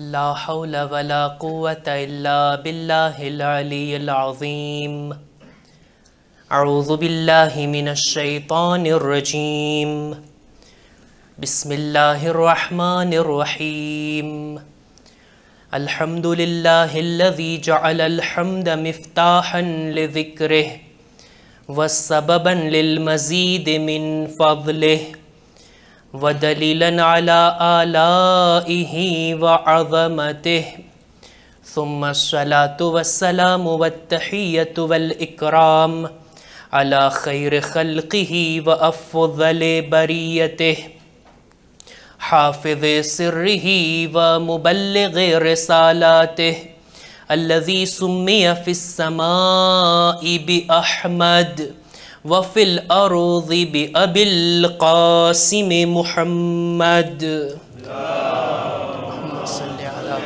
لا حول ولا قوة إلا بالله العلي العظيم أعوذ بالله من الشيطان الرجيم بسم الله الرحمن الرحيم الحمد لله الذي جعل الحمد مفتاحا لذكره وسببا للمزيد من فضله ودليلا على آلائه وعظمته ثم الصلاة والسلام والتحية والإكرام على خير خلقه وأفضل بريته حافظ سره ومبلغ رسالاته الذي سمي في السماء بأحمد وفي الأرض بأبي القاسم محمد اللهم صل على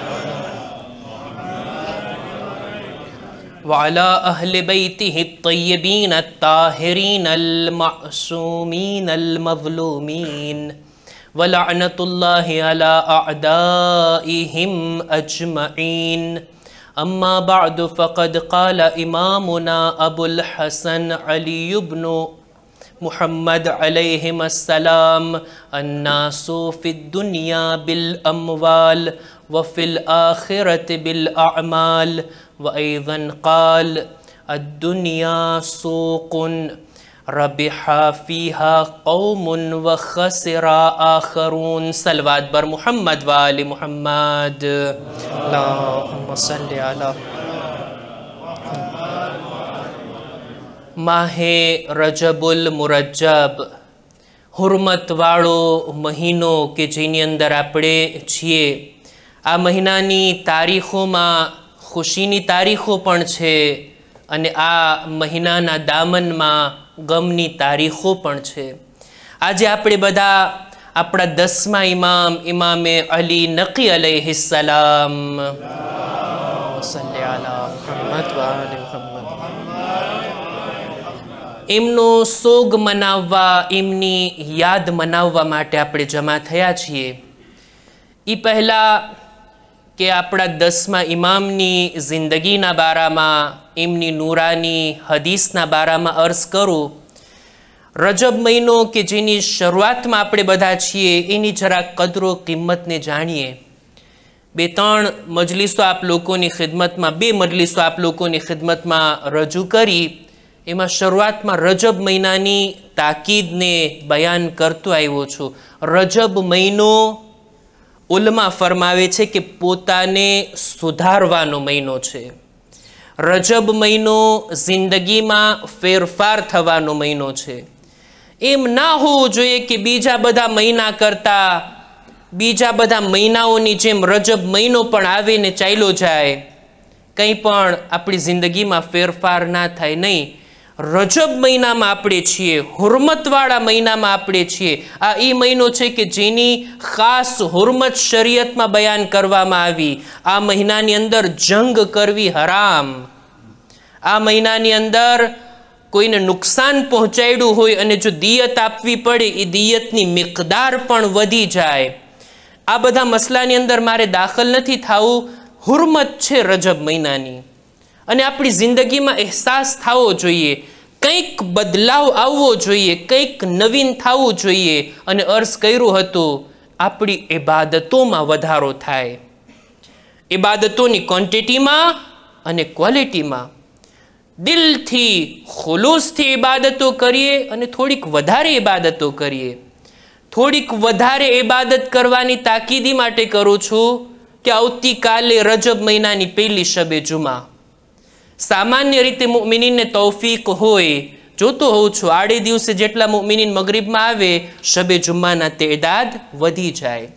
وعلى أهل بيته الطيبين الطاهرين المعصومين المظلومين ولعنة الله على أعدائهم أجمعين أما بعد فقد قال إمامنا أبو الحسن علي بن محمد عليهما السلام الناس في الدنيا بالأموال وفي الآخرة بالأعمال وأيضا قال الدنيا سوق રબિહા ફીહા કૌમુન વ ખસિરા આખરૂન સલવાદ બર મુહમ્મદ વાલી મુહમ્મદ સલ્લી અલા માહે રજબુલ મુરજબ હુરમતવાળો મહિનો કે જેની અંદર આપણે છીએ આ મહિનાની તારીખોમાં ખુશીની તારીખો પણ છે અને આ મહિનાના દામનમાં ગમની તારીખો પણ છે આજે આપણે બધા આપણા દસમા ઇમામ ઇમામે અલી નકી અલહિસલામ એમનો સોગ મનાવવા એમની યાદ મનાવવા માટે આપણે જમા થયા છીએ એ પહેલાં કે આપણા દસમા ઇમામની જિંદગીના બારામાં એમની નૂરાની હદીસના બારામાં અર્ઝ કરું રજબ મહિનો કે જેની શરૂઆતમાં આપણે બધા છીએ એની જરા કદરો કિંમતને જાણીએ બે ત્રણ મજલિસો આપ લોકોની ખિદમતમાં બે મજલિસો આપ લોકોની ખિદમતમાં રજૂ કરી એમાં શરૂઆતમાં રજબ મહિનાની તાકીદને બયાન કરતો આવ્યો છું રજબ મહિનો ઉલમા ફરમાવે છે કે પોતાને સુધારવાનો મહિનો છે રજબ મહિનો જિંદગીમાં ફેરફાર થવાનો મહિનો છે એમ ના હોવું જોઈએ કે બીજા બધા મહિના કરતાં બીજા બધા મહિનાઓની જેમ રજબ મહિનો પણ આવે ને ચાલ્યો જાય કંઈ પણ આપણી જિંદગીમાં ફેરફાર ના થાય નહીં રજબ મહિનામાં આપણે છીએ હુરમતવાળા મહિનામાં આપણે છીએ આ એ મહિનો છે કે જેની ખાસ હુરમત શરીયતમાં બયાન કરવામાં આવી આ મહિનાની અંદર જંગ કરવી હરામ આ મહિનાની અંદર કોઈને નુકસાન પહોંચાડ્યું હોય અને જો દિયત આપવી પડે એ દિયતની મિકદાર પણ વધી જાય આ બધા મસલાની અંદર મારે દાખલ નથી થવું હુરમત છે રજબ મહિનાની અને આપણી જિંદગીમાં અહેસાસ થવો જોઈએ કંઈક બદલાવ આવવો જોઈએ કંઈક નવીન થવું જોઈએ અને અર્થ કર્યું હતું આપણી ઇબાદતોમાં વધારો થાય ઇબાદતોની ક્વોન્ટિટીમાં અને ક્વોલિટીમાં દિલથી ખુલુસથી ઇબાદતો કરીએ અને થોડીક વધારે ઇબાદતો કરીએ થોડીક વધારે ઇબાદત કરવાની તાકીદી માટે કરું છું કે આવતીકાલે રજબ મહિનાની પહેલી શબે જુમા સામાન્ય રીતે મુમિનીનને તૌફીક હોય જોતો હોઉં છું આડે દિવસે જેટલા મુમિનીન મગરીબમાં આવે શબે જુમ્માના તેદાદ વધી જાય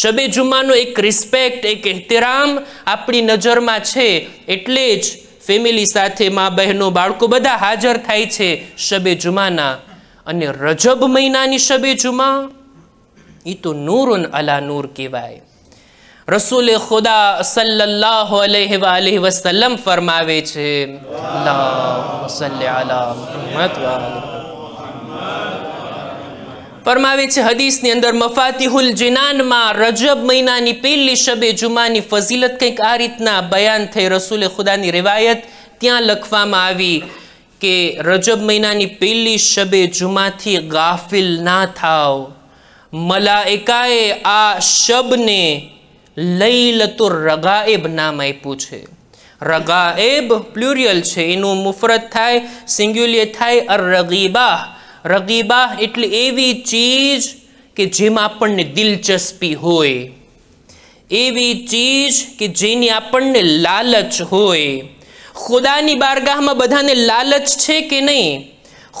શબે જુમ્માનો એક રિસ્પેક્ટ એક એહતરામ આપણી નજરમાં છે એટલે જ ફેમિલી સાથે મા બહેનો બાળકો બધા હાજર થાય છે શબે જુમાના અને રજબ મહિનાની શબે જુમા એ તો નૂરન અલા નૂર કહેવાય રસૂલ ખુદા સલ્લલ્લાહુ અલૈહિ વ અલૈહિ ફરમાવે છે અલ્લાહ સલ્લી અલા ફરમાવે છે હદીસની અંદર મફાતિહુલ જિનાનમાં રજબ મહિનાની પહેલી શબે જુમાની ફઝીલત કંઈક આ રીતના બયાન થઈ રસૂલે ખુદાની રિવાયત ત્યાં લખવામાં આવી કે રજબ મહિનાની પહેલી શબે જુમાથી ગાફિલ ના થાવ મલાએકાએ આ શબને લઈલતુર રગાએબ નામ આપ્યું છે રગાએબ પ્લુરિયલ છે એનું મુફરત થાય સિંગ્યુલિય થાય અર રગીબાહ રગીબાહ એટલે એવી ચીજ કે જેમાં આપણને દિલચસ્પી હોય એવી ચીજ કે જેની આપણને લાલચ હોય ખુદાની બારગાહમાં બધાને લાલચ છે કે નહીં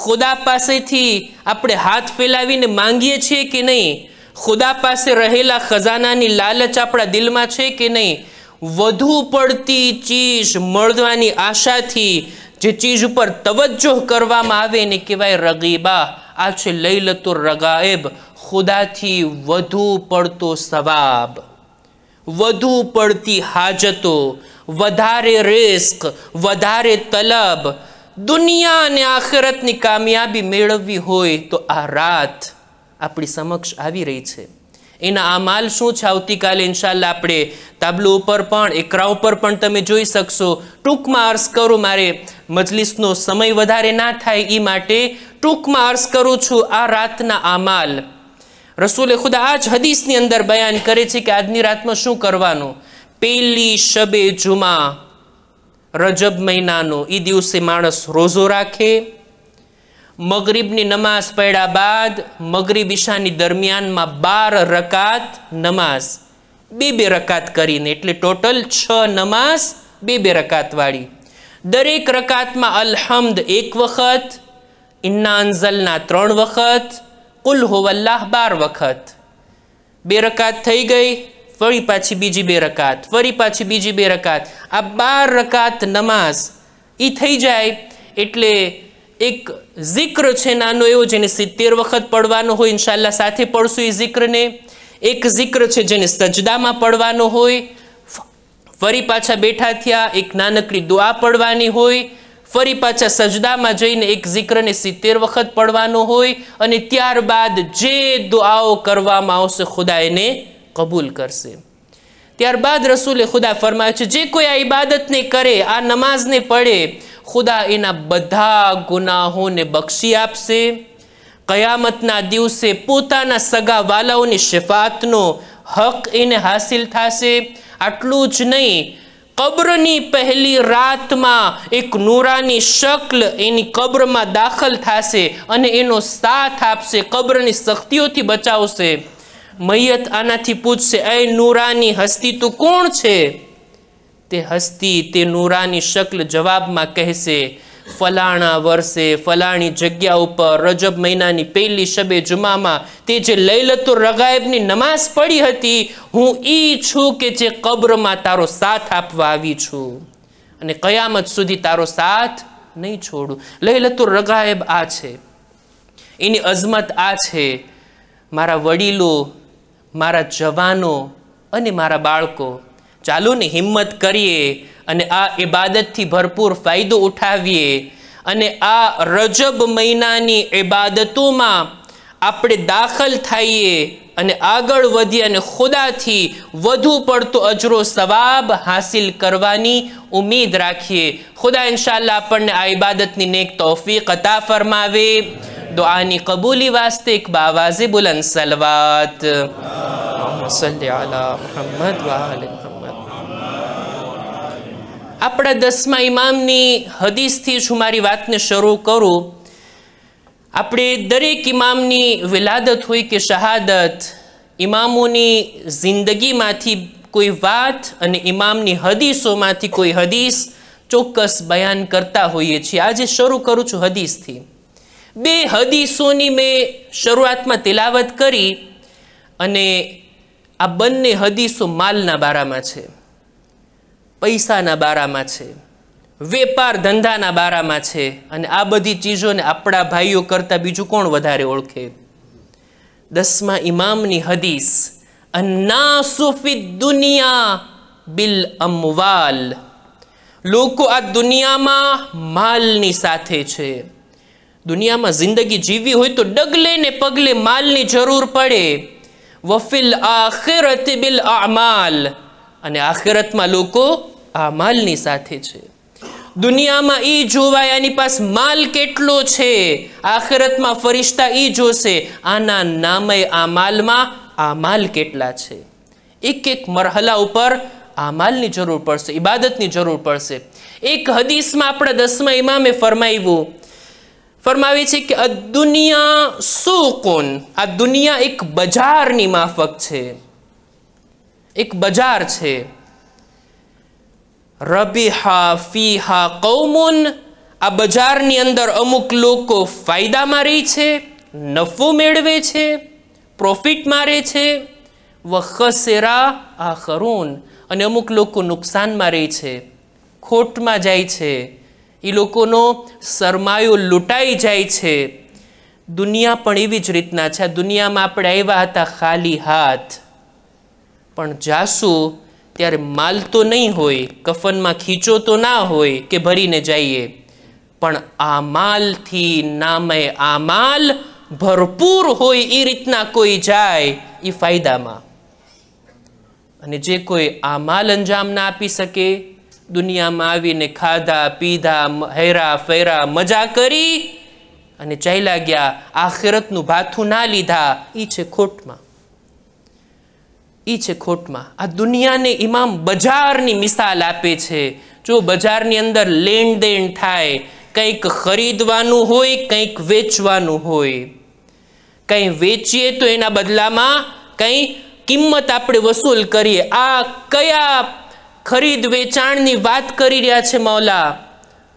ખુદા પાસેથી આપણે હાથ ફેલાવીને માંગીએ છીએ કે નહીં ખુદા પાસે રહેલા ખજાનાની લાલચ આપણા દિલમાં છે કે નહીં વધુ પડતી ચીજ મળવાની આશાથી જે ચીજ ઉપર તવજ્જો કરવામાં આવે એને કહેવાય રગીબા આ છે લતો રગાએબ ખુદાથી વધુ પડતો સવાબ વધુ પડતી હાજતો વધારે રિસ્ક વધારે તલબ દુનિયા અને આખરતની કામયાબી મેળવવી હોય તો આ રાત આપણી સમક્ષ આવી રહી છે એના આ માલ શું છે આવતીકાલે ઇન્શાલ્લા આપણે તાબલો ઉપર પણ એકરા ઉપર પણ તમે જોઈ શકશો ટૂંકમાં અર્શ કરું મારે મજલિસનો સમય વધારે ના થાય એ માટે ટૂંકમાં અર્શ કરું છું આ રાતના આ માલ રસૂલે ખુદા આ જ હદીસની અંદર બયાન કરે છે કે આજની રાતમાં શું કરવાનું પેલી શબે જુમા રજબ મહિનાનો એ દિવસે માણસ રોઝો રાખે મગરીબની નમાઝ પડ્યા બાદ મગરીબ ઈશાની દરમિયાનમાં બાર રકાત નમાઝ બે બે રકાત કરીને એટલે ટોટલ છ નમાઝ બે બે રકાતવાળી દરેક રકાતમાં અલહમદ એક વખત ઇન્ના અંઝલના ત્રણ વખત કુલ હોવલ્લાહ બાર વખત બે રકાત થઈ ગઈ ફરી પાછી બીજી બે રકાત ફરી પાછી બીજી બે રકાત આ બાર રકાત નમાઝ એ થઈ જાય એટલે એક જિક્ર છે નાનો એવો જેને સિત્તેર વખત પડવાનો હોય ઇન્શાલ્લા સાથે પડશું એ જિક્રને એક જિક્ર છે જેને સજદામાં પડવાનો હોય ફરી પાછા બેઠા થયા એક નાનકડી દુઆ પડવાની હોય ફરી પાછા સજદામાં જઈને એક જિક્રને સિત્તેર વખત પડવાનો હોય અને ત્યારબાદ જે દુઆઓ કરવામાં આવશે ખુદા એને કબૂલ કરશે ત્યારબાદ રસૂલે ખુદા ફરમાયું છે જે કોઈ આ ઇબાદતને કરે આ નમાઝને પડે ખુદા એના બધા ગુનાહોને બક્ષી આપશે કયામતના દિવસે પોતાના સગા વાલાઓની શફાતનો હક એને હાસિલ થશે આટલું જ નહીં કબ્રની પહેલી રાતમાં એક નૂરાની શક્લ એની કબ્રમાં દાખલ થશે અને એનો સાથ આપશે કબ્રની શક્તિઓથી બચાવશે મૈયત આનાથી પૂછશે એ નૂરાની હસ્તી તું કોણ છે તે હસ્તી તે નૂરાની શક્લ જવાબમાં કહેશે ફલાણા વર્ષે ફલાણી જગ્યા ઉપર રજબ મહિનાની પહેલી શબે જુમામાં તે જે લૈલતો રગાયબની નમાઝ પડી હતી હું ઈ છું કે જે કબ્રમાં તારો સાથ આપવા આવી છું અને કયામત સુધી તારો સાથ નહીં છોડું લૈલતો રગાયબ આ છે એની અઝમત આ છે મારા વડીલો મારા જવાનો અને મારા બાળકો ચાલુની હિંમત કરીએ અને આ ઇબાદતથી ભરપૂર ફાયદો ઉઠાવીએ અને આ રજબ મહિનાની ઇબાદતોમાં આપણે દાખલ થઈએ અને આગળ વધી અને ખુદાથી વધુ પડતો અજરો સવાબ હાસિલ કરવાની ઉમેદ રાખીએ ખુદા ઇન્શાલ્લાહ આપણને આ ઇબાદતની નેક તોફીક અતા ફરમાવે તો આની કબૂલી વાસ્તે એક બાવાઝે બુલંદ સલવાત આપણા દસમા ઇમામની હદીસથી શું મારી વાતને શરૂ કરું આપણે દરેક ઇમામની વિલાદત હોય કે શહાદત ઇમામોની જિંદગીમાંથી કોઈ વાત અને ઇમામની હદીસોમાંથી કોઈ હદીસ ચોક્કસ બયાન કરતા હોઈએ છીએ આજે શરૂ કરું છું હદીસથી બે હદીસોની મેં શરૂઆતમાં તિલાવત કરી અને આ બંને હદીસો માલના બારામાં છે પૈસાના બારામાં છે વેપાર ધંધાના બારામાં છે અને આ બધી ચીજોને આપણા ભાઈઓ કરતાં બીજું કોણ વધારે ઓળખે દસમા ઇમામની હદીસ સુફી દુનિયા બિલ અમવાલ લોકો આ દુનિયામાં માલની સાથે છે દુનિયામાં જિંદગી જીવવી હોય તો ડગલે ને પગલે માલની જરૂર પડે વફિલ આખિરત બિલ અમાલ અને આખરતમાં લોકો આ માલની સાથે છે દુનિયામાં એ જોવાય એની પાસે માલ કેટલો છે આખરતમાં ફરિશ્તા એ જોશે આના નામે આ માલમાં આ માલ કેટલા છે એક એક મરહલા ઉપર આ માલની જરૂર પડશે ઇબાદતની જરૂર પડશે એક હદીસમાં આપણે દસમા ઇમામે ફરમાવ્યું ફરમાવે છે કે આ દુનિયા કોન આ દુનિયા એક બજારની માફક છે એક બજાર છે રબીહા ફીહા કૌમુન આ બજારની અંદર અમુક લોકો ફાયદામાં રહે છે નફો મેળવે છે પ્રોફિટ મારે છે વખસેરા આ આખરૂન અને અમુક લોકો નુકસાનમાં રહે છે ખોટમાં જાય છે એ લોકોનો સરમાયો લૂંટાઈ જાય છે દુનિયા પણ એવી જ રીતના છે દુનિયામાં આપણે આવ્યા હતા ખાલી હાથ પણ જાશું ત્યારે માલ તો નહીં હોય કફનમાં ખીચો તો ના હોય કે ભરીને જઈએ પણ આ માલથી નામે આ માલ ભરપૂર હોય એ રીતના કોઈ જાય એ ફાયદામાં અને જે કોઈ આ માલ અંજામ ના આપી શકે દુનિયામાં આવીને ખાધા પીધા હેરા ફેરા મજા કરી અને ચાલ્યા ગયા આખેરતનું ભાથું ના લીધા એ છે ખોટમાં એ છે ખોટમાં આ દુનિયાને ઇમામ બજારની મિસાલ આપે છે જો બજારની અંદર લેણ દેણ થાય કંઈક ખરીદવાનું હોય કંઈક વેચવાનું હોય કંઈ વેચીએ તો એના બદલામાં કંઈ કિંમત આપણે વસૂલ કરીએ આ કયા ખરીદ વેચાણની વાત કરી રહ્યા છે મૌલા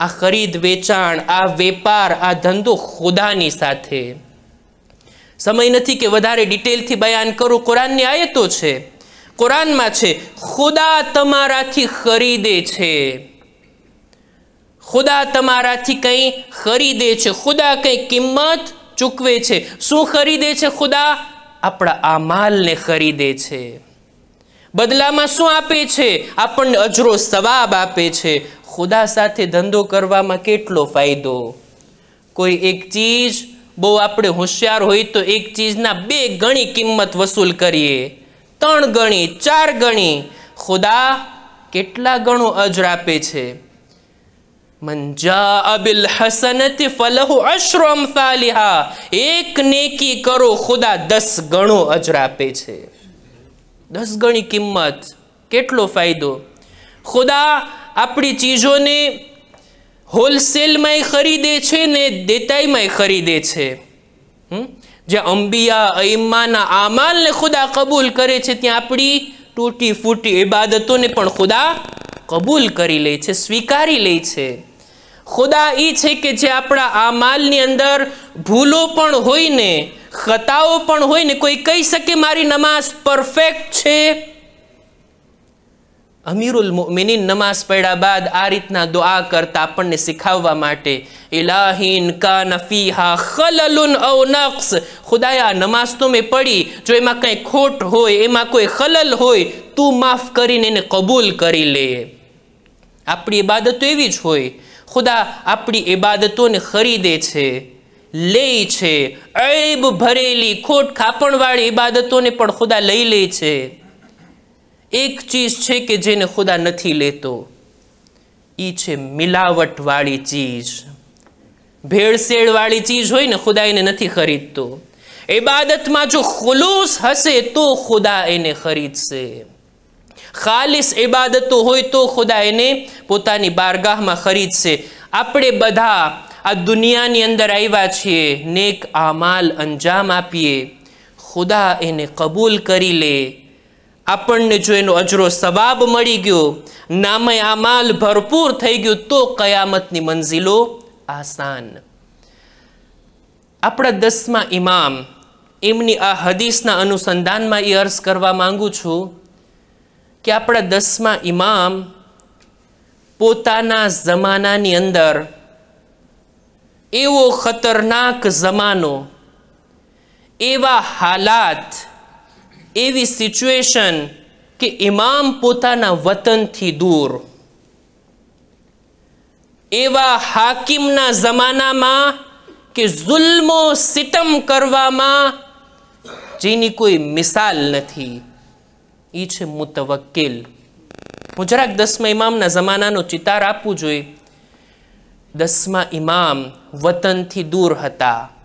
આ ખરીદ વેચાણ આ વેપાર આ ધંધો ખુદાની સાથે સમય નથી કે વધારે ડિટેલથી બયાન કરું કોરઆનની આયતો છે કુરાનમાં છે ખુદા તમારાથી ખરીદે છે ખુદા તમારાથી કંઈ ખરીદે છે ખુદા કંઈ કિંમત ચૂકવે છે શું ખરીદે છે ખુદા આપણા આ માલને ખરીદે છે બદલામાં શું આપે છે આપણને અજરો સવાબ આપે છે ખુદા સાથે ધંધો કરવામાં કેટલો ફાયદો કોઈ એક ચીજ બહુ આપણે હોશિયાર હોય તો એક ચીજના બે ગણી કિંમત વસૂલ કરીએ ત્રણ ગણી ચાર ગણી ખુદા કેટલા ગણો અજર આપે છે મંજા અબિલ હસનતી ફલહુ અશ્રો અમસાલિહા એક નેકી કરો ખુદા દસ ગણો અજર આપે છે દસ ગણી કિંમત કેટલો ફાયદો ખુદા આપણી ચીજોને હોલસેલમાંય ખરીદે છે ને દેતાઈમાંય ખરીદે છે જે અંબિયા અઈમાના આમાલને ખુદા કબૂલ કરે છે ત્યાં આપણી તૂટી ફૂટી ઇબાદતોને પણ ખુદા કબૂલ કરી લે છે સ્વીકારી લે છે ખુદા એ છે કે જે આપણા આમાલની અંદર ભૂલો પણ હોય ને ખતાઓ પણ હોય ને કોઈ કહી શકે મારી નમાઝ પરફેક્ટ છે અમીરુલ મોમિનીન નમાઝ પડ્યા બાદ આ રીતના દુઆ કરતા આપણને શીખવવા માટે ઇલાહીન કાન ફીહા ખલલુન ઔ નક્સ ખુદાયા નમાઝ તો મેં પડી જો એમાં કંઈ ખોટ હોય એમાં કોઈ ખલલ હોય તું માફ કરીને એને કબૂલ કરી લે આપણી ઇબાદતો એવી જ હોય ખુદા આપણી ઇબાદતોને ખરીદે છે લે છે અયબ ભરેલી ખોટ ખાપણવાળી ઇબાદતોને પણ ખુદા લઈ લે છે એક ચીજ છે કે જેને ખુદા નથી લેતો એ છે મિલાવટવાળી ચીજ ભેળસેળવાળી ચીજ હોય ને ખુદા એને નથી ખરીદતો ઇબાદતમાં જો ખુલૂસ હશે તો ખુદા એને ખરીદશે ખાલિસ ઇબાદતો હોય તો ખુદા એને પોતાની બારગાહમાં ખરીદશે આપણે બધા આ દુનિયાની અંદર આવ્યા છીએ નેક આમાલ અંજામ આપીએ ખુદા એને કબૂલ કરી લે આપણને જો એનો અજરો સવાબ મળી ગયો નામે માલ ભરપૂર થઈ ગયો તો કયામતની મંઝિલો આસાન આપણા દસમા ઇમામ એમની આ હદીસના અનુસંધાનમાં એ અર્ઝ કરવા માંગુ છું કે આપણા દસમા ઇમામ પોતાના જમાનાની અંદર એવો ખતરનાક જમાનો એવા હાલાત એવી સિચ્યુએશન કે ઇમામ પોતાના વતનથી દૂર એવા હાકિમના જમાનામાં કે જુલ્મો સિતમ કરવામાં જેની કોઈ મિસાલ નથી એ છે મુતવક્કિલ હું જરાક દસમા ઇમામના જમાનાનો ચિતાર આપવું જોઈએ દસમા ઇમામ વતનથી દૂર હતા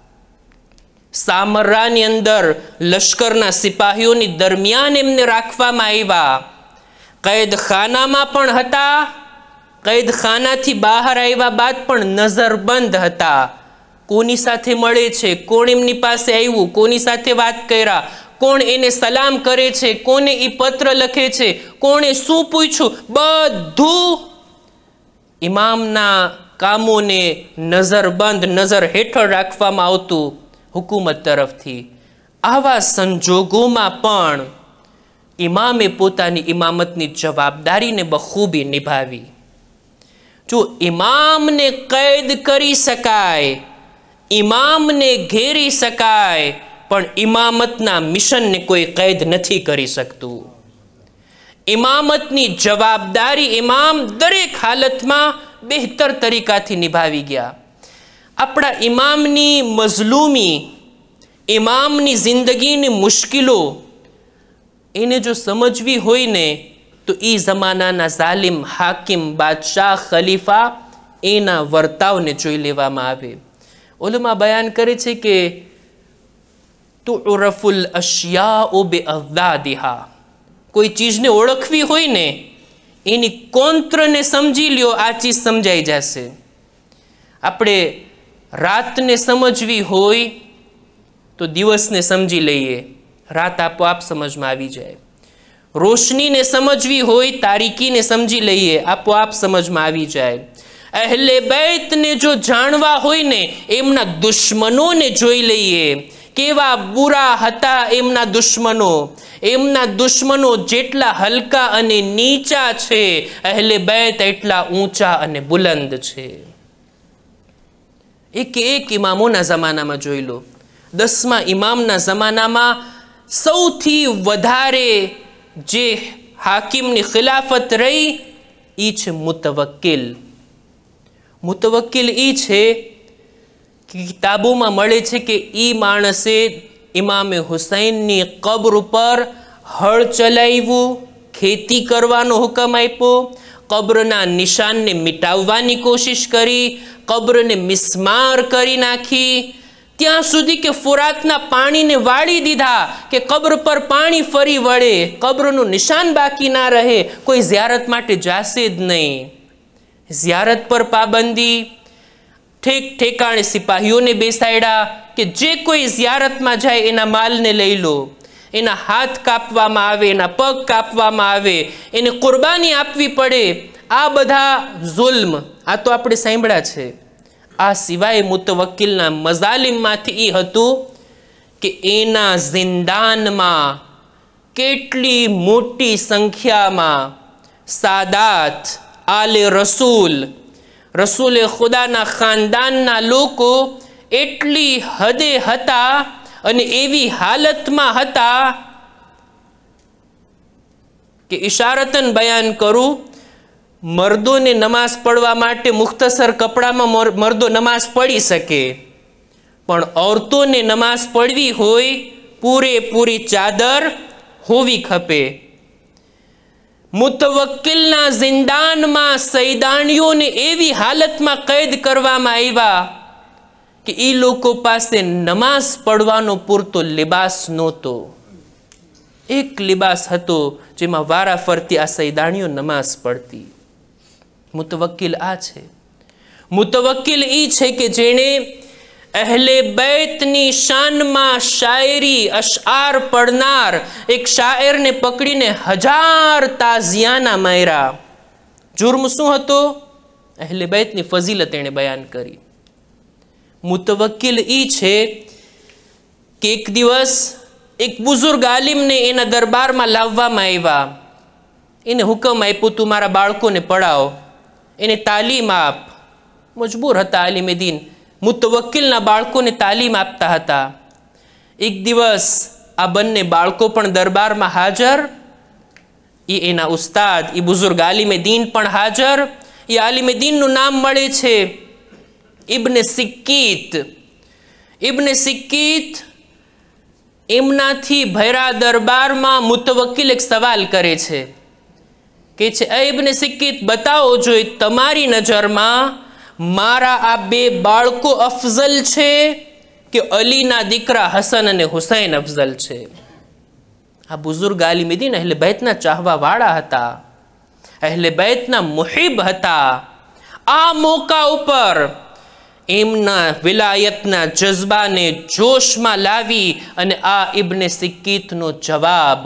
સામરાની અંદર લશ્કરના સિપાહીઓની દરમિયાન એમને રાખવામાં આવ્યા કૈદખાનામાં પણ હતા કૈદખાનાથી બહાર આવ્યા બાદ પણ નજરબંધ હતા કોની સાથે મળે છે કોણ એમની પાસે આવ્યું કોની સાથે વાત કર્યા કોણ એને સલામ કરે છે કોને એ પત્ર લખે છે કોણે શું પૂછ્યું બધું ઇમામના કામોને નજરબંધ નજર હેઠળ રાખવામાં આવતું હુકુમત તરફથી આવા સંજોગોમાં પણ ઇમામે પોતાની ઇમામતની જવાબદારીને બખૂબી નિભાવી જો ઇમામને કેદ કરી શકાય ઇમામને ઘેરી શકાય પણ ઇમામતના મિશનને કોઈ કેદ નથી કરી શકતું ઇમામતની જવાબદારી ઇમામ દરેક હાલતમાં બહેતર તરીકાથી નિભાવી ગયા આપણા ઇમામની મઝલૂમી ઇમામની જિંદગીની મુશ્કેલો એને જો સમજવી હોય ને તો એ જમાનાના ઝાલિમ હાકિમ બાદશાહ ખલીફા એના વર્તાવને જોઈ લેવામાં આવે ઓલમાં બયાન કરે છે કે તુરફુલ અશિયા ઓ બે અવદાદિહા કોઈ ચીજને ઓળખવી હોય ને એની કોંત્રને સમજી લ્યો આ ચીજ સમજાઈ જશે આપણે રાતને સમજવી હોય તો દિવસને સમજી લઈએ રાત આપોઆપ સમજમાં આવી જાય રોશનીને સમજવી હોય તારીખીને સમજી લઈએ આપોઆપ સમજમાં આવી જાય અહેલે બૈતને જો જાણવા હોય ને એમના દુશ્મનોને જોઈ લઈએ કેવા બુરા હતા એમના દુશ્મનો એમના દુશ્મનો જેટલા હલકા અને નીચા છે અહેલે બૈત એટલા ઊંચા અને બુલંદ છે એક એક ઇમામોના જમાનામાં જોઈ લો દસમા ઇમામના જમાનામાં સૌથી વધારે જે હાકીમની ખિલાફત રહી એ છે મુતવક્કિલ મુતવક્કિલ એ છે કિતાબોમાં મળે છે કે એ માણસે ઇમામે હુસૈનની કબર ઉપર હળ ચલાવ્યું ખેતી કરવાનો હુકમ આપ્યો કબ્રના નિશાનને મિટાવવાની કોશિશ કરી કબ્રને મિસ્માર કરી નાખી ત્યાં સુધી કે ફુરાતના પાણીને વાળી દીધા કે કબ્ર પર પાણી ફરી વળે કબ્રનું નિશાન બાકી ના રહે કોઈ ઝિયારત માટે જાશે જ નહીં ઝિયારત પર પાબંદી ઠેક ઠેકાણે સિપાહીઓને બેસાડ્યા કે જે કોઈ ઝિયારતમાં જાય એના માલને લઈ લો એના હાથ કાપવામાં આવે એના પગ કાપવામાં આવે એને કુરબાની આપવી પડે આ બધા જુલ્મ આ તો આપણે સાંભળ્યા છે આ સિવાય મુતવકીલના મઝાલિમમાંથી એ હતું કે એના જિંદાનમાં કેટલી મોટી સંખ્યામાં સાદાત આલે રસૂલ રસૂલે ખુદાના ખાનદાનના લોકો એટલી હદે હતા અને એવી હાલતમાં હતા કે ઇશારતન બયાન કરું મર્દોને નમાઝ પડવા માટે મુખ્તસર કપડામાં મર્દો નમાઝ પડી શકે પણ ઔરતોને નમાઝ પડવી હોય પૂરેપૂરી ચાદર હોવી ખપે મુતવક્કિલના જિંદાનમાં સૈદાનીઓને એવી હાલતમાં કેદ કરવામાં આવ્યા કે એ લોકો પાસે નમાઝ પડવાનો પૂરતો લિબાસ નહોતો એક લિબાસ હતો જેમાં વારા ફરતી આ સૈદાણીઓ નમાઝ પડતી મુતવકીલ આ છે મુતવક્કિલ એ છે કે જેણે અહલે બૈતની શાનમાં શાયરી અશાર પડનાર એક શાયરને પકડીને હજાર તાઝિયાના માર્યા જુર્મ શું હતો અહલે બૈતની ફઝીલત એણે બયાન કરી મુતવક્કિલ એ છે કે એક દિવસ એક બુઝુર્ગ આલિમને એના દરબારમાં લાવવામાં આવ્યા એને હુકમ આપ્યું તું મારા બાળકોને પડાવો એને તાલીમ આપ મજબૂર હતા આલિમે દિન મુતવક્કિલના બાળકોને તાલીમ આપતા હતા એક દિવસ આ બંને બાળકો પણ દરબારમાં હાજર એ એના ઉસ્તાદ એ બુઝુર્ગ આલિમે દીન પણ હાજર એ આલિમે દીનનું નામ મળે છે ઇબ્ન સિક્કીત ઇબ્ન સિક્કીત એમનાથી ભૈરા દરબારમાં મુતવકીલ એક સવાલ કરે છે કે છે એ સિક્કિત સિક્કીત બતાવો જોઈએ તમારી નજરમાં મારા આ બે બાળકો અફઝલ છે કે અલીના દીકરા હસન અને હુસૈન અફઝલ છે આ બુઝુર્ગ આલિમિદીન અહેલે બૈતના ચાહવાવાળા હતા અહેલે બૈતના મુહિબ હતા આ મોકા ઉપર એમના વિલાયતના જજ્બાને જોશમાં લાવી અને આ ઇબ્ને સિક્કીતનો જવાબ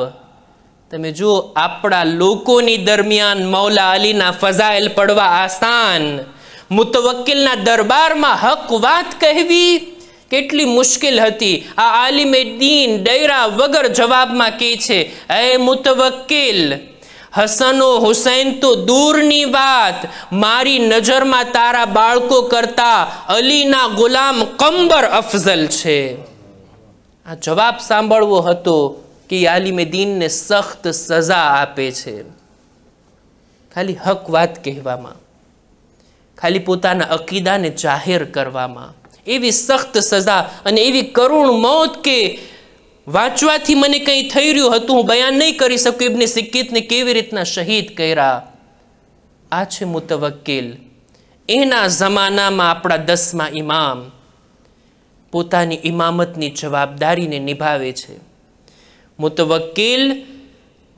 તમે જુઓ આપણા લોકોની દરમિયાન મૌલા અલીના ફઝાઇલ પડવા આસાન મુતવક્કિલના દરબારમાં હક વાત કહેવી કેટલી મુશ્કેલ હતી આ આલિમે દીન ડૈરા વગર જવાબમાં કહે છે એ મુતવક્કિલ હસનો હુસૈન તો દૂરની વાત મારી નજરમાં તારા બાળકો કરતા અલીના ગુલામ કંબર અફઝલ છે આ જવાબ સાંભળવો હતો કે આલિમે સખ્ત સજા આપે છે ખાલી હક વાત કહેવામાં ખાલી પોતાના અકીદાને જાહેર કરવામાં એવી સખ્ત સજા અને એવી કરુણ મોત કે વાંચવાથી મને કંઈ થઈ રહ્યું હતું હું બયાન નહીં કરી શકું ઇબને સિક્કિતને કેવી રીતના શહીદ કર્યા આ છે મુતવકીલ એના જમાનામાં આપણા દસમા ઇમામ પોતાની ઇમામતની જવાબદારીને નિભાવે છે મુતવકીલ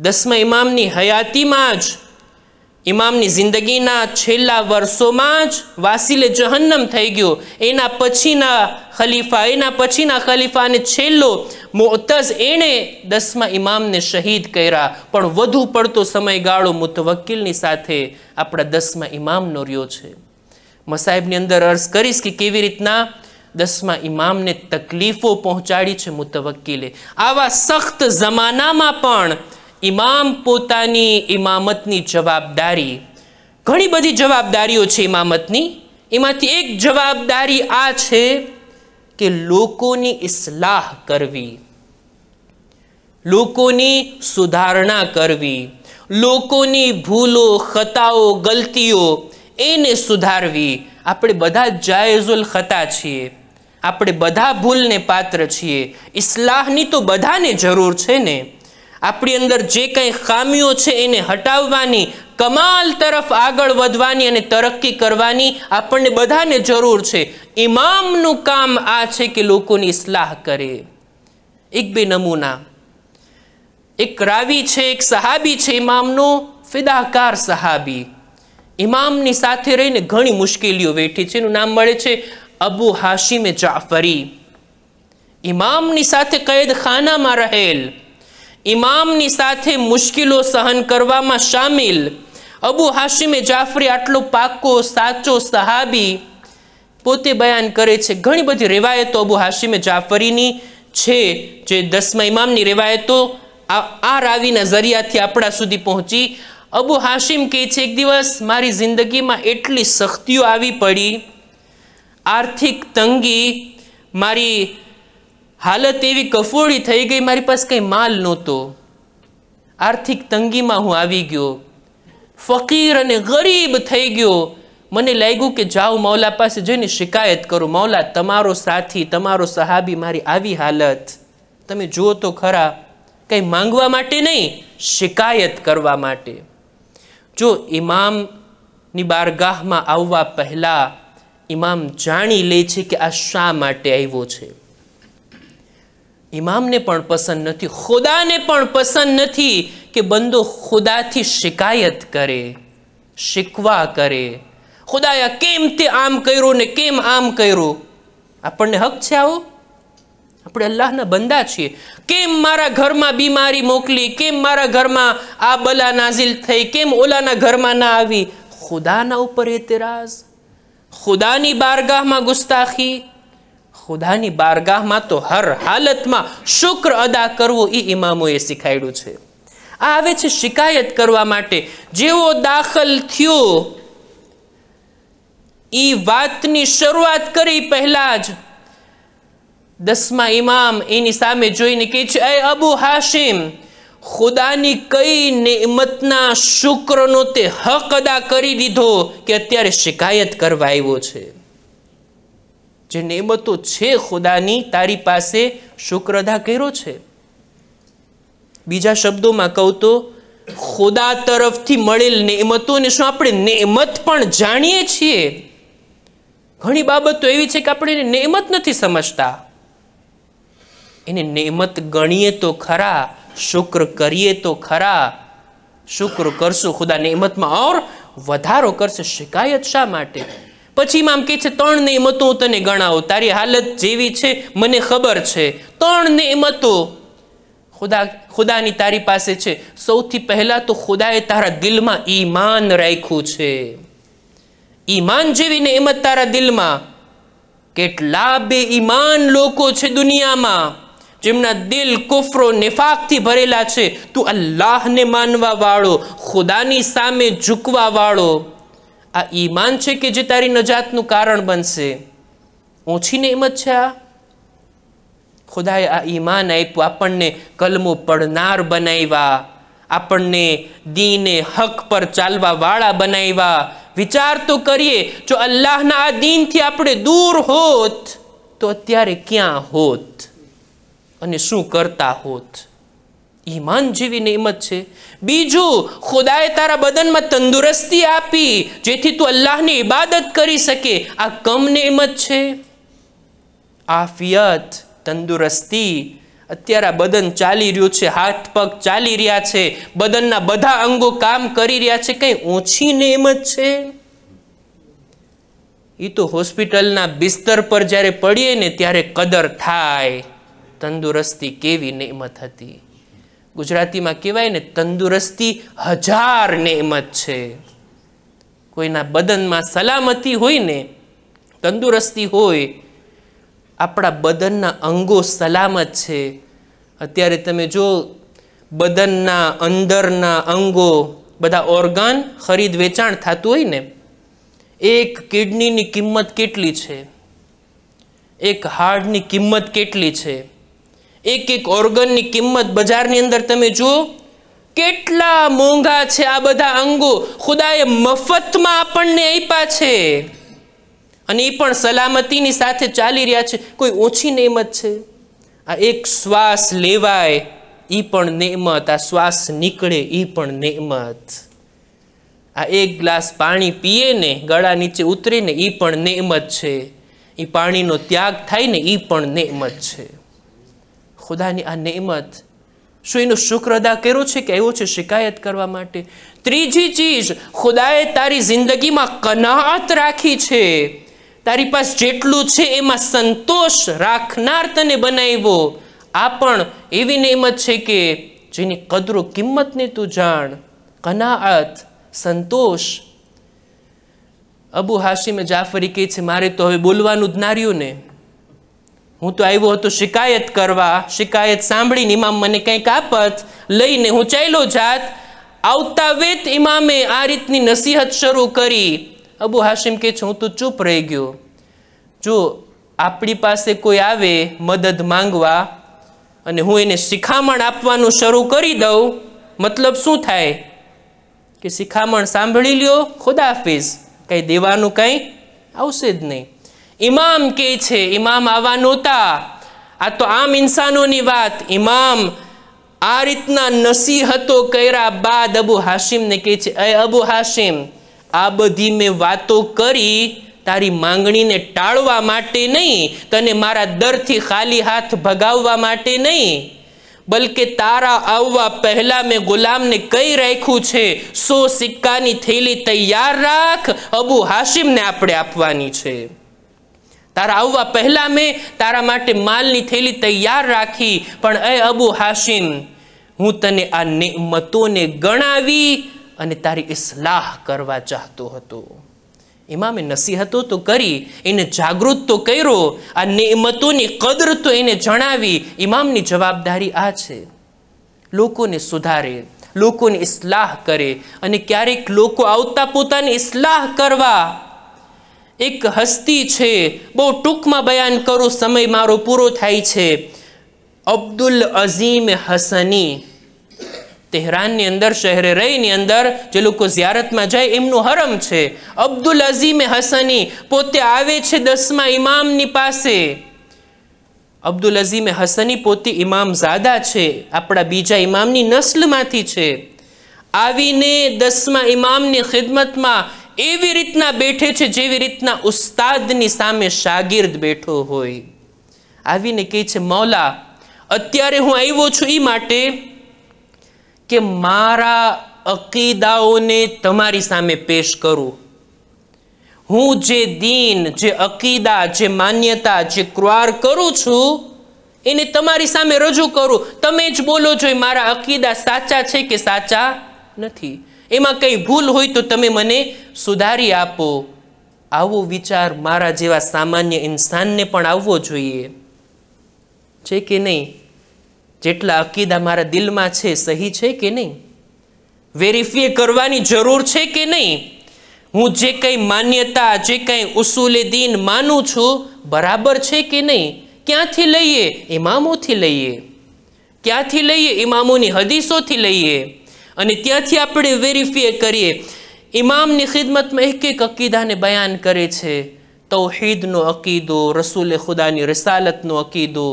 દસમા ઇમામની હયાતીમાં જ ઇમામની જિંદગીના છેલ્લા વર્ષોમાં જ વાસીલે જહન્નમ થઈ ગયો એના પછીના ખલીફા એના પછીના ખલીફાને છેલ્લો મોતઝ એણે દસમા ઇમામને શહીદ કર્યા પણ વધુ પડતો સમયગાળો મુતવકીલની સાથે આપણા દસમા ઇમામનો રહ્યો છે મસાહેબની અંદર અર્જ કરીશ કે કેવી રીતના દસમા ઇમામને તકલીફો પહોંચાડી છે મુતવક્કિલે આવા સખ્ત જમાનામાં પણ ઇમામ પોતાની ઇમામતની જવાબદારી ઘણી બધી જવાબદારીઓ છે ઇમામતની એમાંથી એક જવાબદારી આ છે કે લોકોની ઇસ્લાહ કરવી લોકોની સુધારણા કરવી લોકોની ભૂલો ખતાઓ ગલતીઓ એને સુધારવી આપણે બધા જાયઝુલ ખતા છીએ આપણે બધા ભૂલને પાત્ર છીએ ઇસ્લાહની તો બધાને જરૂર છે ને આપણી અંદર જે કંઈ ખામીઓ છે એને હટાવવાની કમાલ તરફ આગળ વધવાની અને તરક્કી કરવાની આપણને બધાને જરૂર છે ઇમામનું કામ આ છે કે લોકોની સલાહ કરે એક બે નમૂના એક રાવી છે એક સહાબી છે ઇમામનો ફિદાકાર સહાબી ઇમામની સાથે રહીને ઘણી મુશ્કેલીઓ વેઠી છે એનું નામ મળે છે અબુ હાશિમે જાફરી ઇમામની સાથે કૈદ ખાનામાં રહેલ ઇમામની સાથે મુશ્કેલો સહન કરવામાં સામેલ અબુ હાશિમે જાફરી આટલો પાકો સાચો સહાબી પોતે બયાન કરે છે ઘણી બધી રિવાયતો અબુ હાશિમે જાફરીની છે જે દસમા ઇમામની રિવાયતો આ રાવીના જરિયાથી આપણા સુધી પહોંચી અબુ હાશિમ કહે છે એક દિવસ મારી જિંદગીમાં એટલી સખ્તીઓ આવી પડી આર્થિક તંગી મારી હાલત એવી કફોડી થઈ ગઈ મારી પાસે કંઈ માલ નહોતો આર્થિક તંગીમાં હું આવી ગયો ફકીર અને ગરીબ થઈ ગયો મને લાગ્યું કે જાઓ મૌલા પાસે જઈને શિકાયત કરો મૌલા તમારો સાથી તમારો સહાબી મારી આવી હાલત તમે જુઓ તો ખરા કંઈ માંગવા માટે નહીં શિકાયત કરવા માટે જો ઇમામની બારગાહમાં આવવા પહેલાં ઇમામ જાણી લે છે કે આ શા માટે આવ્યો છે ઇમામને પણ પસંદ નથી ખુદાને પણ પસંદ નથી કે બંદો ખુદાથી શિકાયત કરે શિકવા કરે ખુદાયા કેમ તે આમ કર્યું ને કેમ આમ કર્યું આપણને હક છે આવો આપણે અલ્લાહના બંદા છીએ કેમ મારા ઘરમાં બીમારી મોકલી કેમ મારા ઘરમાં આ બલા નાઝિલ થઈ કેમ ઓલાના ઘરમાં ના આવી ખુદાના ઉપર એતરાઝ ખુદાની બારગાહમાં ગુસ્તાખી ખુદાની બારગાહમાં તો હર હાલતમાં શુક્ર અદા કરવું એ ઇમામોએ શીખાયડું છે આ આવે છે શિકાયત કરવા માટે જેવો દાખલ થયો એ વાતની શરૂઆત કરી પહેલા જ દસમા ઇમામ એની સામે જોઈને કહે છે અય અબુ હાશિમ ખુદાની કઈ નિમતના શુક્રનો તે હક અદા કરી દીધો કે અત્યારે શિકાયત કરવા આવ્યો છે જે નિયમતો છે ખુદાની તારી પાસે શુક્રદા કર્યો છે બીજા શબ્દોમાં કહું તો ખુદા તરફથી મળેલ નિયમતોને શું આપણે નિયમત પણ જાણીએ છીએ ઘણી બાબતો એવી છે કે આપણે એને નિયમત નથી સમજતા એને નેમત ગણીએ તો ખરા શુક્ર કરીએ તો ખરા શુક્ર કરશું ખુદા નિયમતમાં ઓર વધારો કરશે શિકાયત શા માટે પછી આમ કે છે ત્રણ નિયમતો હું તને ગણાવું તારી હાલત જેવી છે મને ખબર છે ત્રણ નિયમતો ખુદા ખુદાની તારી પાસે છે સૌથી પહેલાં તો ખુદાએ તારા દિલમાં ઈમાન રાખ્યું છે ઈમાન જેવી નિયમત તારા દિલમાં કેટલા બે ઈમાન લોકો છે દુનિયામાં જેમના દિલ કુફરો નિફાકથી ભરેલા છે તું અલ્લાહને માનવા વાળો ખુદાની સામે ઝૂકવા વાળો આ ઈમાન છે કે જે તારી નજાતનું કારણ બનશે ઓછી નેમત છે આ ખુદાએ આ ઈમાન આપ્યું આપણને કલમો પડનાર બનાવ્યા આપણને દીને હક પર ચાલવા વાળા બનાવ્યા વિચાર તો કરીએ જો અલ્લાહના આ દીનથી આપણે દૂર હોત તો અત્યારે ક્યાં હોત અને શું કરતા હોત ઈમાન જેવી નિયમત છે બીજું ખુદાએ તારા બદનમાં તંદુરસ્તી આપી જેથી તું અલ્લાહની ઇબાદત કરી શકે આ કમ નિયમત છે આફિયત તંદુરસ્તી અત્યારે આ બદન ચાલી રહ્યું છે હાથ પગ ચાલી રહ્યા છે બદનના બધા અંગો કામ કરી રહ્યા છે કંઈ ઓછી નિયમત છે એ તો હોસ્પિટલના બિસ્તર પર જ્યારે પડીએ ને ત્યારે કદર થાય તંદુરસ્તી કેવી નિયમત હતી ગુજરાતીમાં કહેવાય ને તંદુરસ્તી હજાર નેમત છે કોઈના બદનમાં સલામતી હોય ને તંદુરસ્તી હોય આપણા બદનના અંગો સલામત છે અત્યારે તમે જો બદનના અંદરના અંગો બધા ઓર્ગન ખરીદ વેચાણ થતું હોય ને એક કિડનીની કિંમત કેટલી છે એક હાર્ડની કિંમત કેટલી છે એક એક ઓર્ગનની કિંમત બજારની અંદર તમે જુઓ કેટલા મોંઘા છે આ બધા અંગો ખુદાએ મફતમાં આપણને આપ્યા છે અને એ પણ સલામતીની સાથે ચાલી રહ્યા છે કોઈ ઓછી નહેમત છે આ એક શ્વાસ લેવાય એ પણ નિયમત આ શ્વાસ નીકળે એ પણ નિયમત આ એક ગ્લાસ પાણી પીએ ને ગળા નીચે ઉતરે ને એ પણ નિયમત છે એ પાણીનો ત્યાગ થાય ને એ પણ નહેમત છે ખુદાની આ નિયમત શું એનું શુક્ર અદા કર્યું છે કે એવો છે શિકાયત કરવા માટે ત્રીજી ચીજ ખુદાએ તારી જિંદગીમાં કનાહત રાખી છે તારી પાસે જેટલું છે એમાં સંતોષ રાખનાર તને બનાવ્યો આ પણ એવી નિયમત છે કે જેની કદરો કિંમતને તું જાણ કનાહત સંતોષ અબુ હાશિમે જાફરી કહે છે મારે તો હવે બોલવાનું જ નાર્યું ને હું તો આવ્યો હતો શિકાયત કરવા શિકાયત સાંભળીને ઇમામ મને કંઈક આપત લઈને હું ચાલ્યો જાત આવતા વેત ઇમામે આ રીતની નસીહત શરૂ કરી અબુ હાશિમ કહે છે હું તો ચૂપ રહી ગયો જો આપણી પાસે કોઈ આવે મદદ માંગવા અને હું એને શિખામણ આપવાનું શરૂ કરી દઉં મતલબ શું થાય કે શિખામણ સાંભળી લ્યો ખુદાફિઝ કંઈ દેવાનું કંઈ આવશે જ નહીં ઇમામ કે છે ઇમામ આવા નહોતા આ તો આમ ઇન્સાનોની વાત ઇમામ આ રીતના નસીહતો કર્યા બાદ અબુ હાશિમને કહે છે અ અબુ હાશિમ આ બધી મેં વાતો કરી તારી માંગણીને ટાળવા માટે નહીં તને મારા દરથી ખાલી હાથ ભગાવવા માટે નહીં બલકે તારા આવવા પહેલાં મેં ગુલામને કઈ રાખ્યું છે સો સિક્કાની થેલી તૈયાર રાખ અબુ હાશિમને આપણે આપવાની છે તારા આવવા પહેલાં મેં તારા માટે માલની થેલી તૈયાર રાખી પણ એ અબુ હાશિમ હું તને આ નિમતોને ગણાવી અને તારી ઇસ્લાહ કરવા ચાહતો હતો ઇમામે નસીહતો તો કરી એને જાગૃત તો કર્યો આ નિમતોની કદર તો એને જણાવી ઇમામની જવાબદારી આ છે લોકોને સુધારે લોકોને ઇસ્લાહ કરે અને ક્યારેક લોકો આવતા પોતાની ઇસ્લાહ કરવા એક હસ્તી છે બહુ ટૂંકમાં બયાન કરું સમય મારો પૂરો થાય છે અબ્દુલ અઝીમ હસની તેહરાનની અંદર શહેરે રહીની અંદર જે લોકો ઝિયારતમાં જાય એમનું હરમ છે અબ્દુલ અઝીમ હસની પોતે આવે છે દસમા ઇમામની પાસે અબ્દુલ અઝીમ હસની પોતે ઇમામ ઝાદા છે આપણા બીજા ઇમામની નસ્લમાંથી છે આવીને દસમા ઇમામની ખિદમતમાં એવી રીતના બેઠે છે જેવી રીતના ઉસ્તાદની સામે શાગિર્દ બેઠો હોય આવીને કહે છે મૌલા અત્યારે હું આવ્યો છું એ માટે કે મારા અકીદાઓને તમારી સામે પેશ કરું હું જે દિન જે અકીદા જે માન્યતા જે ક્રુઆર કરું છું એને તમારી સામે રજૂ કરું તમે જ બોલો જોઈએ મારા અકીદા સાચા છે કે સાચા નથી એમાં કંઈ ભૂલ હોય તો તમે મને સુધારી આપો આવો વિચાર મારા જેવા સામાન્ય ઇન્સાનને પણ આવવો જોઈએ છે કે નહીં જેટલા અકીદા મારા દિલમાં છે સહી છે કે નહીં વેરીફાઈ કરવાની જરૂર છે કે નહીં હું જે કંઈ માન્યતા જે કંઈ ઉસૂલે દીન માનું છું બરાબર છે કે નહીં ક્યાંથી લઈએ ઇમામોથી લઈએ ક્યાંથી લઈએ ઇમામોની હદીસોથી લઈએ અને ત્યાંથી આપણે વેરીફાય કરીએ ઇમામની ખિદમતમાં એક એક અકીદાને બયાન કરે છે તૌહીદનો અકીદો રસૂલ ખુદાની રસાલતનો અકીદો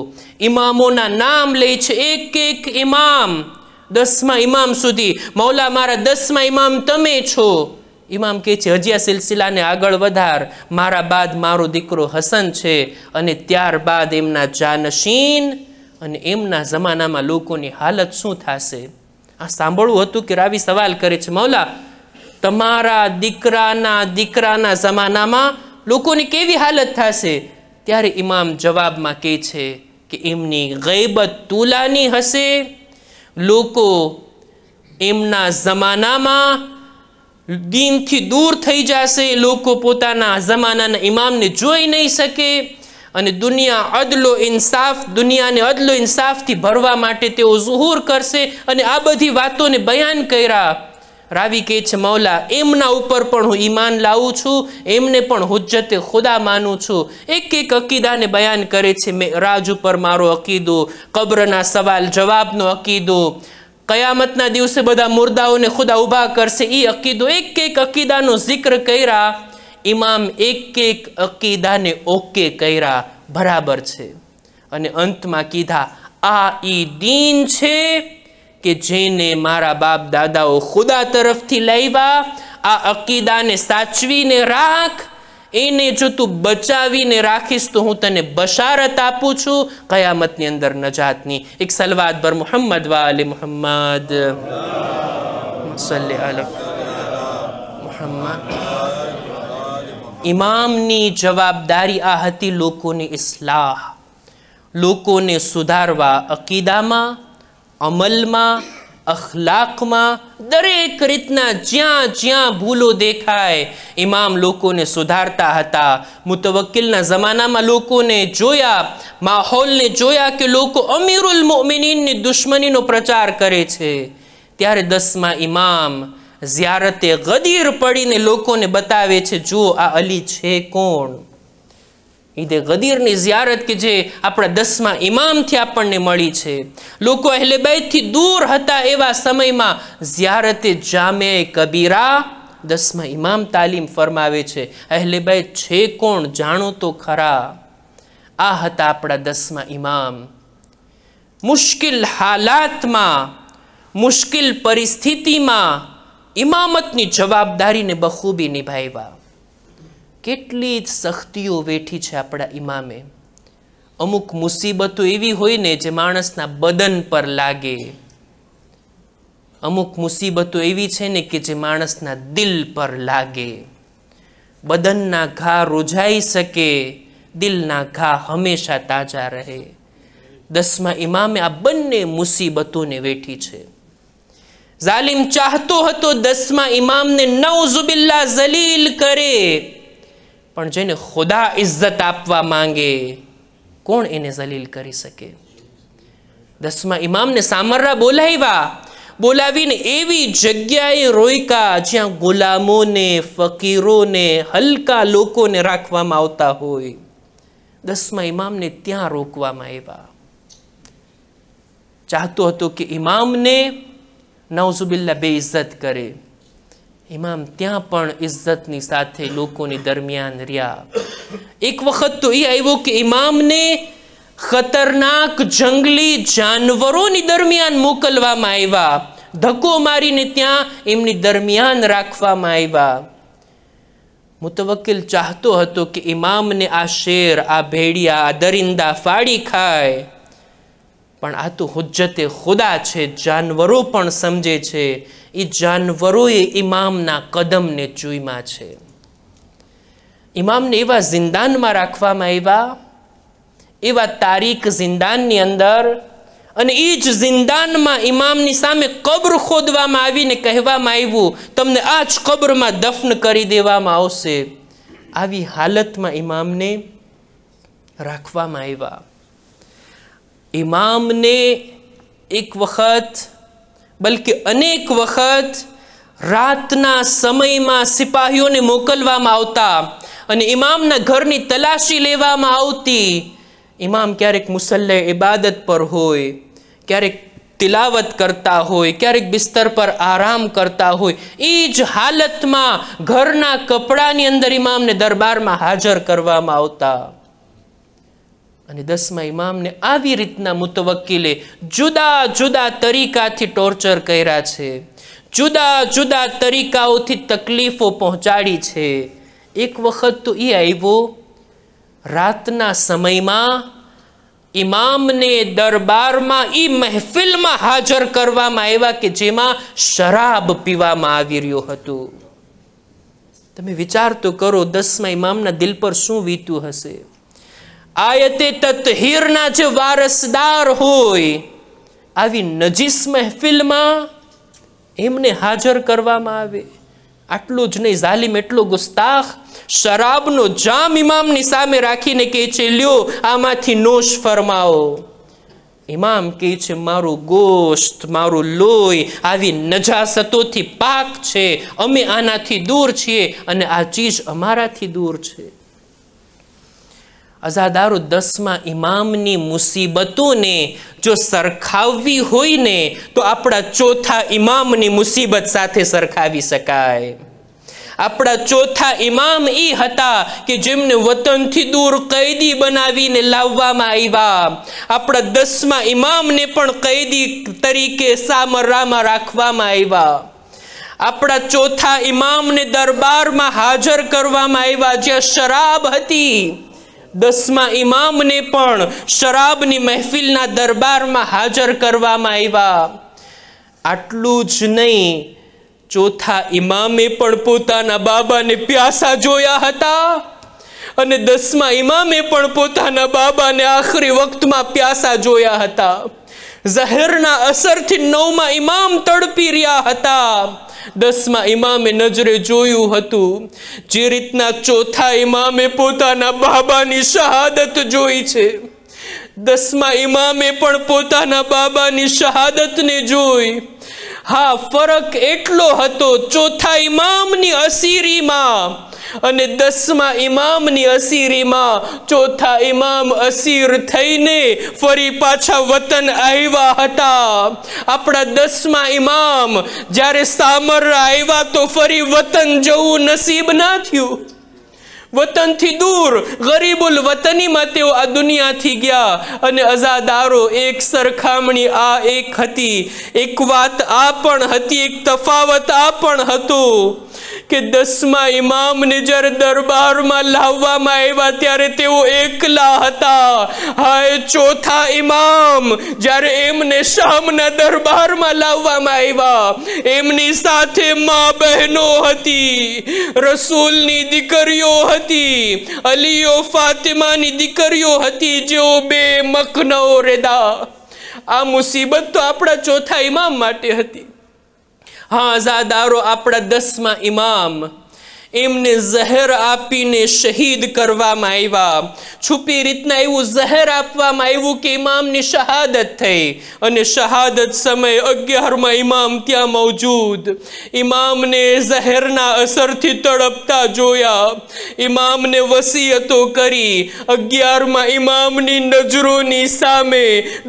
ઇમામોના નામ લે છે એક એક ઇમામ દસમા ઇમામ સુધી મૌલા મારા દસમા ઇમામ તમે છો ઇમામ કહે છે હજીયા સિલસિલાને આગળ વધાર મારા બાદ મારો દીકરો હસન છે અને ત્યારબાદ એમના જાનશીન અને એમના જમાનામાં લોકોની હાલત શું થશે આ સાંભળવું હતું કે રાવી સવાલ કરે છે મૌલા તમારા દીકરાના દીકરાના જમાનામાં લોકોની કેવી હાલત થશે ત્યારે ઇમામ જવાબમાં કહે છે કે એમની ગૈબત તુલાની હશે લોકો એમના જમાનામાં દિનથી દૂર થઈ જશે લોકો પોતાના જમાનાના ઇમામને જોઈ નહીં શકે અને દુનિયા અદલો ઇન્સાફ દુનિયાને અદલો ઇન્સાફથી ભરવા માટે તેઓ ઝુહુર કરશે અને આ બધી વાતોને બયાન કર્યા રાવી કહે છે મૌલા એમના ઉપર પણ હું ઈમાન લાવું છું એમને પણ હુજ્જતે ખુદા માનું છું એક એક અકીદાને બયાન કરે છે રાજ ઉપર મારો અકીદો કબ્રના સવાલ જવાબનો અકીદો કયામતના દિવસે બધા મુર્દાઓને ખુદા ઊભા કરશે એ અકીદો એક એક અકીદાનો જિક્ર કર્યા ઇમામ એક એક અકીદાને ઓકે કર્યા બરાબર છે અને અંતમાં કીધા આ ઈ દીન છે કે જેને મારા બાપ દાદાઓ ખુદા તરફથી લાવ્યા આ અકીદાને સાચવીને રાખ એને જો તું બચાવીને રાખીશ તો હું તને બશારત આપું છું કયામતની અંદર નજાતની એક સલવાદ પર મુહમ્મદ વાલી મુહમ્મદ મુહમ્મદ ઇમામની જવાબદારી આ હતી લોકોની ઇસ્લાહ લોકોને સુધારવા અકીદામાં અમલમાં અખલાકમાં દરેક રીતના જ્યાં જ્યાં ભૂલો દેખાય ઇમામ લોકોને સુધારતા હતા મુતવક્કિલના જમાનામાં લોકોને જોયા માહોલને જોયા કે લોકો અમીરુલ મોમિનીનની દુશ્મનીનો પ્રચાર કરે છે ત્યારે દસમા ઇમામ ઝિયારતે ગદીર પડીને લોકોને બતાવે છે જો આ અલી છે કોણ ઈદે ગદીરની ઝિયારત કે જે આપણા દસમા ઇમામથી આપણને મળી છે લોકો અહેલે બેથી દૂર હતા એવા સમયમાં ઝિયારતે જામે કબીરા દસમા ઇમામ તાલીમ ફરમાવે છે અહેલે બેત છે કોણ જાણો તો ખરા આ હતા આપણા દસમા ઇમામ મુશ્કેલ હાલાતમાં મુશ્કેલ પરિસ્થિતિમાં ઇમામતની જવાબદારીને બખૂબી નિભાવ્યા કેટલી જ વેઠી છે આપણા ઇમામે અમુક મુસીબતો એવી હોય ને જે માણસના બદન પર લાગે અમુક મુસીબતો એવી છે ને કે જે માણસના દિલ પર લાગે બદનના ઘા રોજાઈ શકે દિલના ઘા હંમેશા તાજા રહે દસમા ઇમામે આ બંને મુસીબતોને વેઠી છે ઝાલિમ ચાહતો હતો દસમા ઇમામને નવઝુબિલ્લા જલીલ કરે પણ જેને ખુદા ઇજ્જત આપવા માંગે કોણ એને જલીલ કરી શકે દસમા ઇમામને સામરરા બોલાવ્યા બોલાવીને એવી જગ્યાએ રોયકા જ્યાં ગુલામોને ફકીરોને હલકા લોકોને રાખવામાં આવતા હોય દસમા ઇમામને ત્યાં રોકવામાં આવ્યા ચાહતો હતો કે ઇમામને નવઝુબિલ્લા બે ઇજ્જત કરે ઇમામ ત્યાં પણ ઇજ્જતની સાથે લોકોની દરમિયાન રહ્યા એક વખત તો એ આવ્યો કે ઇમામને ખતરનાક જંગલી જાનવરોની દરમિયાન મોકલવામાં આવ્યા ધક્કો મારીને ત્યાં એમની દરમિયાન રાખવામાં આવ્યા મુતવક્કિલ ચાહતો હતો કે ઇમામને આ શેર આ ભેડિયા આ દરિંદા ફાડી ખાય પણ આ તો હુજ્જતે ખુદા છે જાનવરો પણ સમજે છે એ જાનવરોએ ઇમામના કદમને ચૂઈમાં છે ઇમામને એવા જિંદાનમાં રાખવામાં આવ્યા એવા તારીખ જિંદાનની અંદર અને એ જ જિંદાનમાં ઇમામની સામે કબ્ર ખોદવામાં આવીને કહેવામાં આવ્યું તમને આ જ કબ્રમાં દફન કરી દેવામાં આવશે આવી હાલતમાં ઇમામને રાખવામાં આવ્યા ઇમામને એક વખત બલકે અનેક વખત રાતના સમયમાં સિપાહીઓને મોકલવામાં આવતા અને ઇમામના ઘરની તલાશી લેવામાં આવતી ઇમામ ક્યારેક મુસલ્લે ઇબાદત પર હોય ક્યારેક તિલાવત કરતા હોય ક્યારેક બિસ્તર પર આરામ કરતા હોય એ જ હાલતમાં ઘરના કપડાની અંદર ઇમામને દરબારમાં હાજર કરવામાં આવતા અને દસમા ઇમામને આવી રીતના મુતવકીલે જુદા જુદા તરીકાથી ટોર્ચર કર્યા છે જુદા જુદા તરીકાઓથી તકલીફો પહોંચાડી છે એક વખત તો એ આવ્યો રાતના સમયમાં ઇમામને દરબારમાં એ મહેફિલમાં હાજર કરવામાં આવ્યા કે જેમાં શરાબ પીવામાં આવી રહ્યું હતું તમે વિચાર તો કરો દસમા ઇમામના દિલ પર શું વીત્યું હશે આયતે તતહીરના જે વારસદાર હોય આવી નજીસ મહેફિલમાં એમને હાજર કરવામાં આવે આટલું જ નહીં ઝાલિમ એટલો ગુસ્તાખ શરાબનો જામ ઇમામની સામે રાખીને કહે છે લ્યો આમાંથી નોશ ફરમાવો ઇમામ કહે છે મારું ગોશ્ત મારું લોહી આવી નજાસતોથી પાક છે અમે આનાથી દૂર છીએ અને આ ચીજ અમારાથી દૂર છે અઝાદારુ દસમાં ઇમામની મુસીબતોને જો સરખાવવી હોય ને તો આપણા ચોથા ઇમામની મુસીબત સાથે સરખાવી શકાય આપણા ચોથા ઇમામ એ હતા કે જેમને વતનથી દૂર કૈદી બનાવીને લાવવામાં આવ્યા આપણા દસમા ઇમામને પણ કૈદી તરીકે સામરામાં રાખવામાં આવ્યા આપણા ચોથા ઇમામને દરબારમાં હાજર કરવામાં આવ્યા જ્યાં શરાબ હતી દસમા ઇમામને પણ શરાબની મહેફિલના દરબારમાં હાજર કરવામાં આવ્યા આટલું જ નહીં ચોથા ઇમામે પણ પોતાના બાબાને પ્યાસા જોયા હતા અને દસમા ઇમામે પણ પોતાના બાબાને આખરી વખતમાં પ્યાસા જોયા હતા ઝહેરના અસરથી નવમા ઇમામ તડપી રહ્યા હતા દસમા ઇમામે નજરે જોયું હતું જે રીતના ચોથા ઇમામે પોતાના બાબાની શહાદત જોઈ છે દસમા ઇમામે પણ પોતાના બાબાની શહાદતને જોઈ હા ફરક એટલો હતો ચોથા ઇમામની અસીરીમાં અને દસમા ઇમામની અસીરીમાં ચોથા ઇમામ અસીર થઈને ફરી પાછા વતન આવ્યા હતા આપણા દસમા ઇમામ જ્યારે સામર આવ્યા તો ફરી વતન જવું નસીબ ના થયું વતનથી દૂર ગરીબુલ વતનીમાં તેઓ આ દુનિયાથી ગયા અને અઝાદારો એક સરખામણી આ એક હતી એક વાત આ પણ હતી એક તફાવત આ પણ હતું કે દસમા ઇમામને જ્યારે દરબારમાં લાવવામાં આવ્યા ત્યારે તેઓ એકલા હતા હાય ચોથા ઇમામ જ્યારે એમને શામના દરબારમાં લાવવામાં આવ્યા એમની સાથે મા બહેનો હતી રસૂલની દીકરીઓ હતી અલીઓ ફાતિમાની દીકરીઓ હતી જેઓ બે મખનૌ રેદા આ મુસીબત તો આપણા ચોથા ઇમામ માટે હતી હા આઝાદારો આપણા દસમા ઇમામ એમને ઝહેર આપીને શહીદ કરવામાં આવ્યા છુપી રીતના એવું ઝહેર આપવામાં આવ્યું કે ઇમામની શહાદત થઈ અને શહાદત સમયે અગિયારમાં ઇમામ ત્યાં મોજૂદ ઇમામને ઝહેરના અસરથી તડપતા જોયા ઇમામને વસીયતો કરી અગિયારમાં ઇમામની નજરોની સામે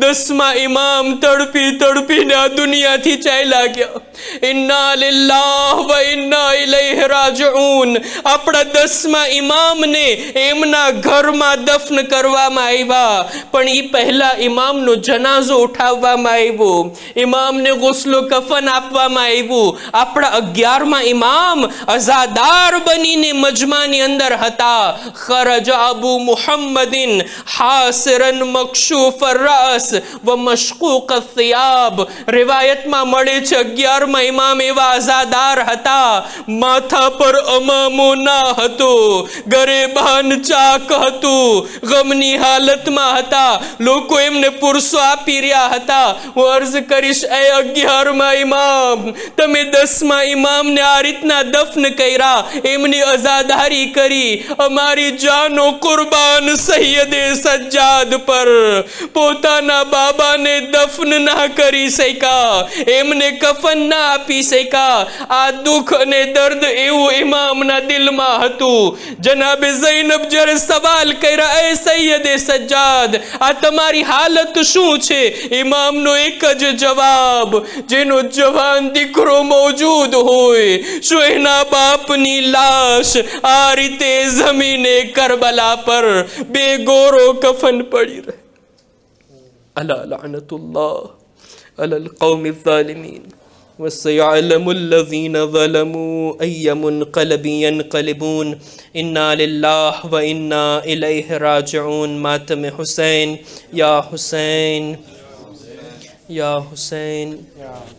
દસમાં ઇમામ તડપી તડપીને આ દુનિયાથી ચાલ્યા ગયા ઇન્ના લિલ્લાહ વ ઇન્ના ઇલૈહ રાજઉન મામૂન આપણા દસમા ઇમામને એમના ઘરમાં દફન કરવામાં આવ્યા પણ એ પહેલા ઇમામનો જનાઝો ઉઠાવવામાં આવ્યો ઇમામને ગોસલો કફન આપવામાં આવ્યું આપણા અગિયારમાં ઇમામ અઝાદાર બનીને મજમાની અંદર હતા ખરજ અબુ મુહમ્મદિન હાસરન મક્ષુફ રસ વ મશકુ સિયાબ રિવાયતમાં મળે છે અગિયારમાં ઇમામ એવા અઝાદાર હતા માથા પર હમામોના હતો ગરેબાન ચાક હતું ગમની હાલતમાં હતા લોકો એમને પુરુષો આપી રહ્યા હતા હું અર્જ કરીશ એ અગિયારમાં ઇમામ તમે દસમા ઇમામને આ રીતના દફન કર્યા એમની અઝાદારી કરી અમારી જાનો કુરબાન સૈયદે સજ્જાદ પર પોતાના બાબાને દફન ના કરી શક્યા એમને કફન ના આપી શક્યા આ દુઃખ અને દર્દ એવું એમાં અમના દિલમાં હતું જનાબે જૈનબ જ્યારે સવાલ કર્યા એ સૈયદે સજ્જાદ આ તમારી હાલત શું છે ઇમામનો એક જ જવાબ જેનો જવાન દીકરો મોજૂદ હોય શું એના બાપની લાશ આ રીતે જમીને કરબલા પર બે ગોરો કફન પડી રહે અલા લાનતુલ્લાહ અલલ કૌમી ઝાલિમીન وسيعلم الذين ظلموا أي منقلب ينقلبون إنا لله وإنا إليه راجعون ماتم حسين يا حسين يا حسين, يا حسين.